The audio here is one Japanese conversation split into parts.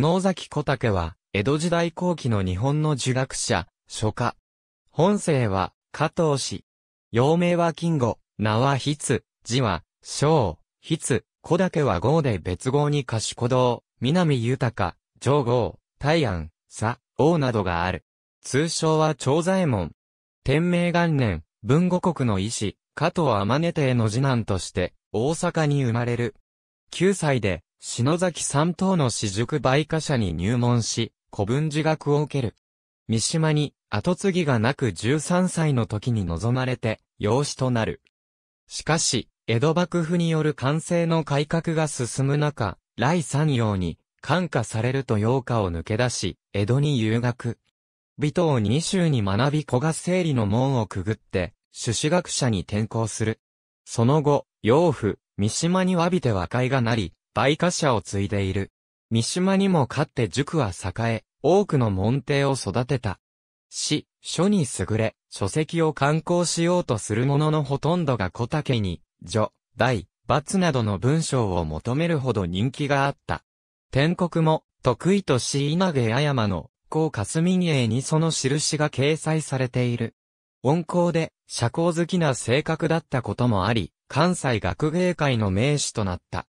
篠崎小竹は、江戸時代後期の日本の儒学者、書家。本姓は、加藤氏。幼名は金吾、名は筆、字は、章、筆、小竹は号で別号に賢道、南豊、上号、大安、佐、王などがある。通称は長左衛門。天明元年、文後国の医師、加藤天音帝の次男として、大阪に生まれる。9歳で、篠崎三等の私塾売下者に入門し、古文字学を受ける。三島に後継ぎがなく13歳の時に望まれて、養子となる。しかし、江戸幕府による完成の改革が進む中、来三洋に、感化されると洋歌を抜け出し、江戸に留学。美等二州に学び古賀整理の門をくぐって、朱子学者に転校する。その後、洋父、三島に詫びて和解がなり、梅花社を継いでいる。三島にも勝って塾は栄え、多くの門弟を育てた。し、書に優れ、書籍を刊行しようとする者のほとんどが小竹に、序、大、罰などの文章を求めるほど人気があった。天国も、得意とし稲毛や山の、高霞民営にその印が掲載されている。温厚で、社交好きな性格だったこともあり、関西学芸会の名手となった。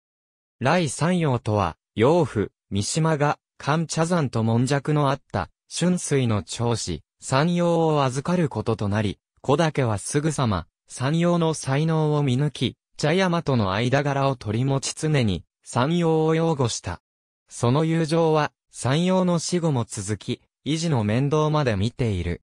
来山陽とは、養父、三島が、寒茶山と門尺のあった、春水の長子、山陽を預かることとなり、小岳はすぐさま、山陽の才能を見抜き、茶山との間柄を取り持ち常に、山陽を擁護した。その友情は、山陽の死後も続き、維持の面倒まで見ている。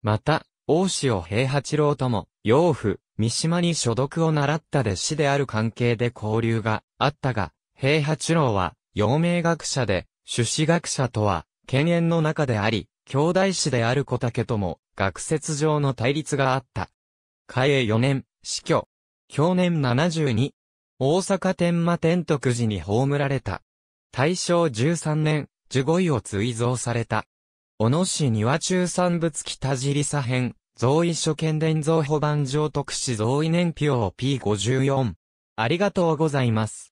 また、大塩平八郎とも、養父、三島に所属を習った弟子である関係で交流があったが、平八郎は、陽明学者で、朱子学者とは、犬猿の中であり、兄弟子である小竹とも、学説上の対立があった。嘉永4年、死去。去年72、大阪天満天徳寺に葬られた。大正13年、十五位を追贈された。小野市庭中産物北尻左辺、造意書見伝造保番上特使造意年表 P54。ありがとうございます。